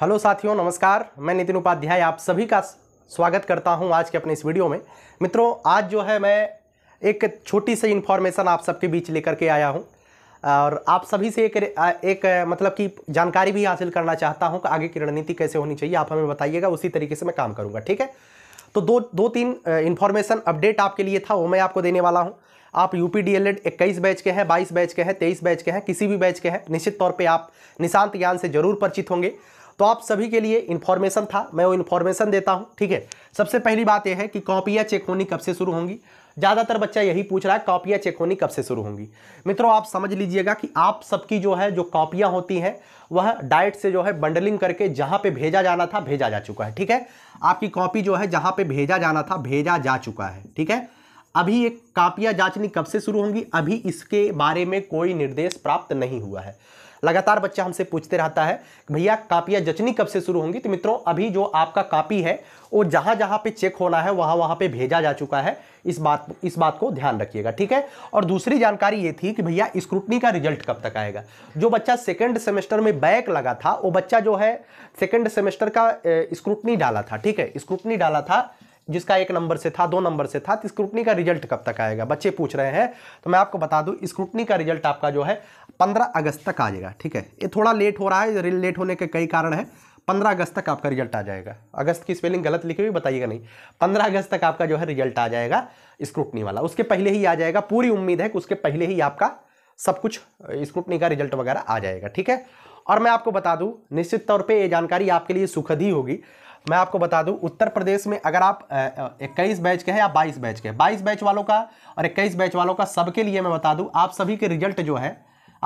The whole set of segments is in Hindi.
हेलो साथियों नमस्कार मैं नितिन उपाध्याय आप सभी का स्वागत करता हूं आज के अपने इस वीडियो में मित्रों आज जो है मैं एक छोटी सी इन्फॉर्मेशन आप सबके बीच लेकर के आया हूं और आप सभी से एक एक मतलब कि जानकारी भी हासिल करना चाहता हूं कि आगे की रणनीति कैसे होनी चाहिए आप हमें बताइएगा उसी तरीके से मैं काम करूँगा ठीक है तो दो दो तीन इन्फॉर्मेशन अपडेट आपके लिए था वो मैं आपको देने वाला हूँ आप U P D El Ed इक्कीस बैच के हैं बाईस बैच के हैं तेईस बैच के हैं किसी भी बैच के हैं निश्चित तौर पर आप निशांत ज्ञान से जरूर परिचित होंगे तो आप सभी के लिए इन्फॉर्मेशन था मैं वो इन्फॉर्मेशन देता हूँ ठीक है सबसे पहली बात यह है कि कॉपियाँ चेक होनी कब से शुरू होंगी ज़्यादातर बच्चा यही पूछ रहा है कॉपियाँ चेक होनी कब से शुरू होंगी मित्रों आप समझ लीजिएगा कि आप सबकी जो है जो कॉपियाँ होती हैं वह डाइट से जो है बंडलिंग करके जहाँ पे भेजा जाना था भेजा जा चुका है ठीक है आपकी कॉपी जो है जहाँ पे भेजा जाना था भेजा जा चुका है ठीक है अभी ये कापियाँ जांचनी कब से शुरू होंगी अभी इसके बारे में कोई निर्देश प्राप्त नहीं हुआ है लगातार बच्चा हमसे पूछते रहता है भैया कापियाँ जचनी कब से शुरू होंगी तो मित्रों अभी जो आपका कापी है वो जहां जहां पे चेक होना है वहां वहां पे भेजा जा चुका है इस बात इस बात को ध्यान रखिएगा ठीक है और दूसरी जानकारी ये थी कि भैया स्क्रूटनी का रिजल्ट कब तक आएगा जो बच्चा सेकेंड सेमेस्टर में बैक लगा था वो बच्चा जो है सेकेंड सेमेस्टर का स्क्रूटनी डाला था ठीक है स्क्रूटनी डाला था जिसका एक नंबर से था दो नंबर से था तो स्क्रूटनी का रिजल्ट कब तक आएगा बच्चे पूछ रहे हैं तो मैं आपको बता दूँ स्क्रूटनी का रिजल्ट आपका जो है पंद्रह अगस्त तक आ जाएगा ठीक है ये थोड़ा लेट हो रहा है लेट होने के कई कारण है पंद्रह अगस्त तक आपका रिजल्ट आ जाएगा अगस्त की स्पेलिंग गलत लिखी हुई बताइएगा नहीं पंद्रह अगस्त तक आपका जो है रिजल्ट आ जाएगा स्क्रूटनी वाला उसके पहले ही आ जाएगा पूरी उम्मीद है कि उसके पहले ही आपका सब कुछ स्क्रूटनी का रिजल्ट वगैरह आ जाएगा ठीक है और मैं आपको बता दूं निश्चित तौर पे ये जानकारी आपके लिए सुखद ही होगी मैं आपको बता दूं उत्तर प्रदेश में अगर आप इक्कीस बैच के हैं या बाईस बैच के बाईस बैच वालों का और इक्कीस बैच वालों का सबके लिए मैं बता दूं आप सभी के रिजल्ट जो है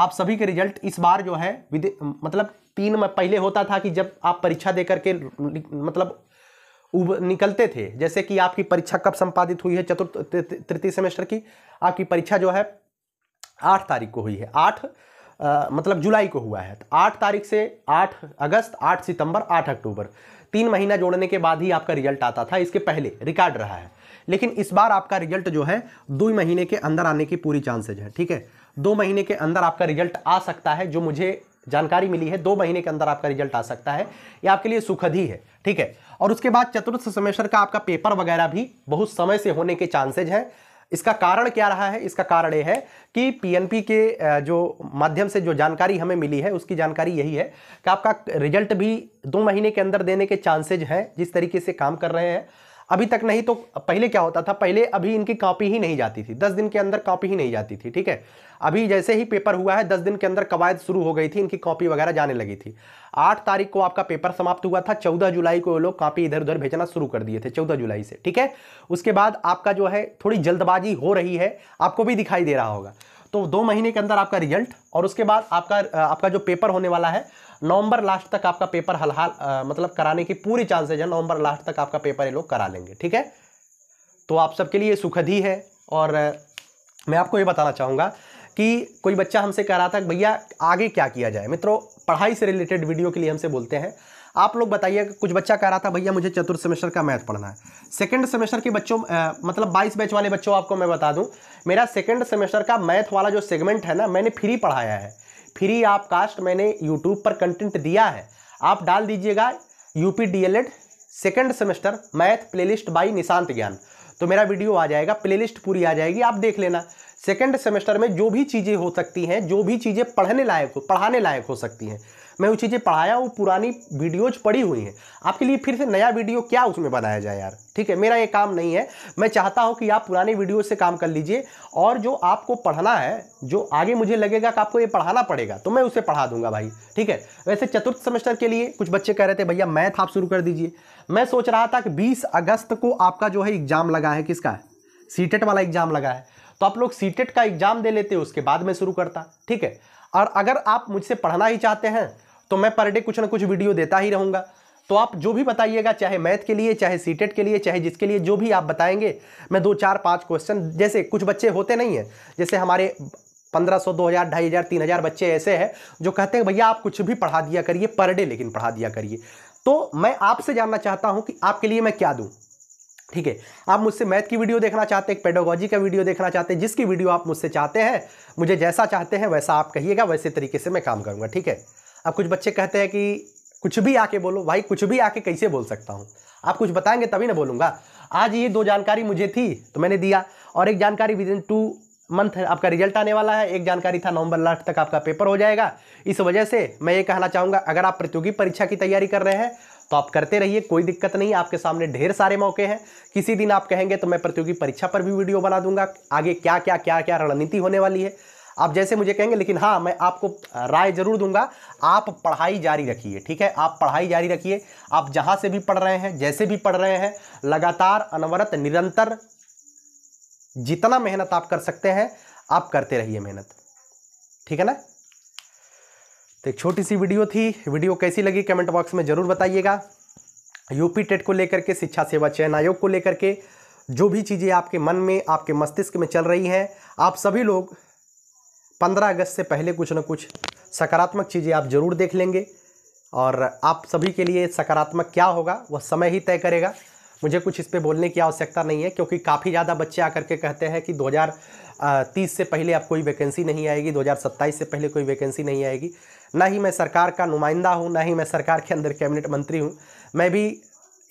आप सभी के रिजल्ट इस बार जो है मतलब तीन में पहले होता था कि जब आप परीक्षा दे करके मतलब उब निकलते थे जैसे कि आपकी परीक्षा कब संपादित हुई है चतुर्थ तृतीय सेमेस्टर की आपकी परीक्षा जो है आठ तारीख को हुई है आठ आ, मतलब जुलाई को हुआ है तो आठ तारीख से आठ अगस्त आठ सितंबर आठ अक्टूबर तीन महीना जोड़ने के बाद ही आपका रिजल्ट आता था इसके पहले रिकॉर्ड रहा है लेकिन इस बार आपका रिजल्ट जो है दो महीने के अंदर आने की पूरी चांसेज है ठीक है दो महीने के अंदर आपका रिजल्ट आ सकता है जो मुझे जानकारी मिली है दो महीने के अंदर आपका रिजल्ट आ सकता है ये आपके लिए सुखद ही है ठीक है और उसके बाद चतुर्थ सेमेस्टर का आपका पेपर वगैरह भी बहुत समय से होने के चांसेज हैं इसका कारण क्या रहा है इसका कारण यह है कि पीएनपी के जो माध्यम से जो जानकारी हमें मिली है उसकी जानकारी यही है कि आपका रिजल्ट भी दो महीने के अंदर देने के चांसेज हैं जिस तरीके से काम कर रहे हैं अभी तक नहीं तो पहले क्या होता था पहले अभी इनकी कॉपी ही नहीं जाती थी दस दिन के अंदर कॉपी ही नहीं जाती थी ठीक है अभी जैसे ही पेपर हुआ है दस दिन के अंदर कवायद शुरू हो गई थी इनकी कॉपी वगैरह जाने लगी थी आठ तारीख को आपका पेपर समाप्त हुआ था चौदह जुलाई को लोग कॉपी इधर उधर भेजना शुरू कर दिए थे चौदह जुलाई से ठीक है उसके बाद आपका जो है थोड़ी जल्दबाजी हो रही है आपको भी दिखाई दे रहा होगा तो दो महीने के अंदर आपका रिजल्ट और उसके बाद आपका आपका जो पेपर होने वाला है नवंबर लास्ट तक आपका पेपर हलहाल मतलब कराने की पूरी चांसेज है नवंबर लास्ट तक आपका पेपर ये लोग करा लेंगे ठीक है तो आप सबके लिए सुखद ही है और मैं आपको ये बताना चाहूँगा कि कोई बच्चा हमसे कह रहा था भैया आगे क्या किया जाए मित्रों पढ़ाई से रिलेटेड वीडियो के लिए हमसे बोलते हैं आप लोग बताइए कुछ बच्चा कह रहा था भैया मुझे चतुर्थ सेमेस्टर का मैथ पढ़ना है सेकंड सेमेस्टर के बच्चों आ, मतलब 22 बैच वाले बच्चों आपको मैं बता दूं मेरा सेकंड सेमेस्टर का मैथ वाला जो सेगमेंट है ना मैंने फ्री पढ़ाया है फ्री आप कास्ट मैंने यूट्यूब पर कंटेंट दिया है आप डाल दीजिएगा UP Ed second semester math playlist by Nishant Gyan तो मेरा वीडियो आ जाएगा प्लेलिस्ट पूरी आ जाएगी आप देख लेना सेकेंड सेमेस्टर में जो भी चीज़ें हो सकती हैं जो भी चीज़ें पढ़ने लायक हो पढ़ाने लायक हो सकती हैं मैं वो चीज़ें पढ़ाया वो पुरानी वीडियोज पड़ी हुई हैं आपके लिए फिर से नया वीडियो क्या उसमें बनाया जाए यार ठीक है मेरा ये काम नहीं है मैं चाहता हूँ कि आप पुराने वीडियो से काम कर लीजिए और जो आपको पढ़ना है जो आगे मुझे लगेगा कि आपको ये पढ़ाना पड़ेगा तो मैं उसे पढ़ा दूंगा भाई ठीक है वैसे चतुर्थ सेमेस्टर के लिए कुछ बच्चे कह रहे थे भैया मैथ आप शुरू कर दीजिए मैं सोच रहा था कि बीस अगस्त को आपका जो है एग्ज़ाम लगा है किसका है सीटेट e वाला एग्ज़ाम लगा है तो आप लोग सीटेट e का एग्ज़ाम दे लेते उसके बाद में शुरू करता ठीक है और अगर आप मुझसे पढ़ना ही चाहते हैं तो मैं पर डे कुछ ना कुछ वीडियो देता ही रहूँगा तो आप जो भी बताइएगा चाहे मैथ के लिए चाहे सी e के लिए चाहे जिसके लिए जो भी आप बताएंगे मैं दो चार पाँच क्वेश्चन जैसे कुछ बच्चे होते नहीं हैं जैसे हमारे पंद्रह सौ दो हज़ार ढाई हज़ार तीन हज़ार बच्चे ऐसे हैं जो कहते हैं भैया आप कुछ भी पढ़ा दिया करिए पर डे लेकिन पढ़ा दिया करिए तो मैं आपसे जानना चाहता हूँ कि आपके लिए मैं क्या दूँ ठीक है आप मुझसे मैथ की वीडियो देखना चाहते हैं एक पेडोलॉजी का वीडियो देखना चाहते हैं जिसकी वीडियो आप मुझसे चाहते हैं मुझे जैसा चाहते हैं वैसा आप कहिएगा वैसे तरीके से मैं काम करूँगा ठीक है अब कुछ बच्चे कहते हैं कि कुछ भी आके बोलो भाई कुछ भी आके कैसे बोल सकता हूँ आप कुछ बताएंगे तभी ना बोलूँगा आज ये दो जानकारी मुझे थी तो मैंने दिया और एक जानकारी विद इन टू मंथ आपका रिजल्ट आने वाला है एक जानकारी था नवंबर लास्ट तक आपका पेपर हो जाएगा इस वजह से मैं ये कहना चाहूँगा अगर आप प्रतियोगी परीक्षा की तैयारी कर रहे हैं तो आप करते रहिए कोई दिक्कत नहीं आपके सामने ढेर सारे मौके हैं किसी दिन आप कहेंगे तो मैं प्रतियोगी परीक्षा पर भी वीडियो बना दूंगा आगे क्या क्या क्या क्या रणनीति होने वाली है आप जैसे मुझे कहेंगे लेकिन हाँ मैं आपको राय जरूर दूंगा आप पढ़ाई जारी रखिए ठीक है आप पढ़ाई जारी रखिए आप जहां से भी पढ़ रहे हैं जैसे भी पढ़ रहे हैं लगातार अनवरत निरंतर जितना मेहनत आप कर सकते हैं आप करते रहिए मेहनत ठीक है ना तो एक छोटी सी वीडियो थी वीडियो कैसी लगी कमेंट बॉक्स में ज़रूर बताइएगा यूपी टेट को लेकर के शिक्षा सेवा चयन आयोग को लेकर के जो भी चीज़ें आपके मन में आपके मस्तिष्क में चल रही हैं आप सभी लोग 15 अगस्त से पहले कुछ ना कुछ सकारात्मक चीज़ें आप ज़रूर देख लेंगे और आप सभी के लिए सकारात्मक क्या होगा वह समय ही तय करेगा मुझे कुछ इस पर बोलने की आवश्यकता नहीं है क्योंकि काफ़ी ज़्यादा बच्चे आकर के कहते हैं कि 2000 तीस से पहले आप कोई वैकेंसी नहीं आएगी दो से पहले कोई वैकेंसी नहीं आएगी ना ही मैं सरकार का नुमाइंदा हूँ ना ही मैं सरकार के अंदर कैबिनेट मंत्री हूँ मैं भी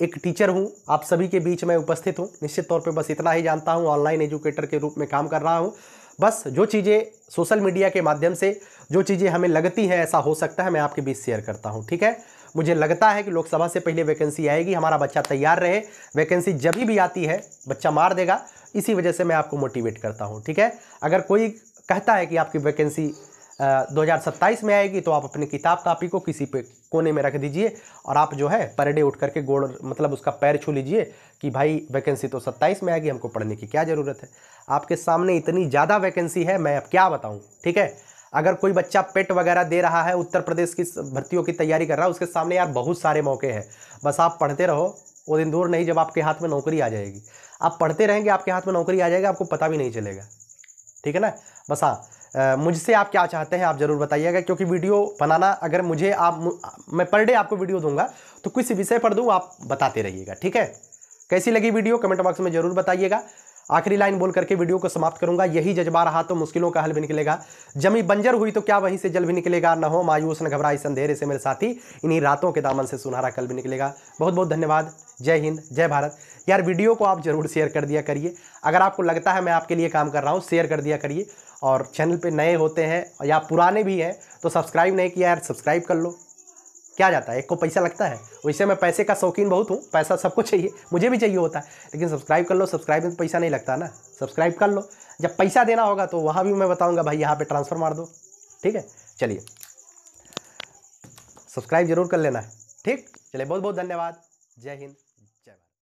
एक टीचर हूँ आप सभी के बीच मैं उपस्थित हूँ निश्चित तौर पर बस इतना ही जानता हूँ ऑनलाइन एजुकेटर के रूप में काम कर रहा हूँ बस जो चीज़ें सोशल मीडिया के माध्यम से जो चीज़ें हमें लगती हैं ऐसा हो सकता है मैं आपके बीच शेयर करता हूँ ठीक है मुझे लगता है कि लोकसभा से पहले वैकेंसी आएगी हमारा बच्चा तैयार रहे वैकेंसी जब भी आती है बच्चा मार देगा इसी वजह से मैं आपको मोटिवेट करता हूँ ठीक है अगर कोई कहता है कि आपकी वैकेंसी 2027 में आएगी तो आप अपनी किताब कापी को किसी पे कोने में रख दीजिए और आप जो है पर डे उठ करके गोड़ मतलब उसका पैर छू लीजिए कि भाई वैकेंसी तो 27 में आएगी हमको पढ़ने की क्या ज़रूरत है आपके सामने इतनी ज़्यादा वैकेंसी है मैं अब क्या बताऊँ ठीक है अगर कोई बच्चा पेट वगैरह दे रहा है उत्तर प्रदेश की भर्तियों की तैयारी कर रहा है उसके सामने यार बहुत सारे मौके हैं बस आप पढ़ते रहो वो दिन दूर नहीं जब आपके हाथ में नौकरी आ जाएगी आप पढ़ते रहेंगे आपके हाथ में नौकरी आ जाएगा आपको पता भी नहीं चलेगा ठीक है ना बस हाँ मुझसे आप क्या चाहते हैं आप ज़रूर बताइएगा क्योंकि वीडियो बनाना अगर मुझे आप मैं पर डे आपको वीडियो दूंगा तो किसी विषय पर दूँ आप बताते रहिएगा ठीक है कैसी लगी वीडियो कमेंट बॉक्स में ज़रूर बताइएगा आखिरी लाइन बोल करके वीडियो को समाप्त करूंगा यही जज्बा रहा तो मुश्किलों का हल भी निकलेगा जमी बंजर हुई तो क्या वहीं से जल भी निकलेगा न हो मायूस न घबराई संधेरे से मेरे साथी इन्हीं रातों के दामन से सुनहरा कल भी निकलेगा बहुत बहुत धन्यवाद जय हिंद जय भारत यार वीडियो को आप जरूर शेयर कर दिया करिए अगर आपको लगता है मैं आपके लिए काम कर रहा हूँ शेयर कर दिया करिए और चैनल पर नए होते हैं या पुराने भी हैं तो सब्सक्राइब नहीं किया यार सब्सक्राइब कर लो क्या जाता है एक को पैसा लगता है वैसे मैं पैसे का शौकीन बहुत हूँ पैसा सबको चाहिए मुझे भी चाहिए होता है लेकिन सब्सक्राइब कर लो सब्सक्राइब में तो पैसा नहीं लगता ना सब्सक्राइब कर लो जब पैसा देना होगा तो वहाँ भी मैं बताऊँगा भाई यहाँ पर ट्रांसफ़र मार दो ठीक है चलिए सब्सक्राइब जरूर कर लेना ठीक चलिए बहुत बहुत धन्यवाद जय हिंद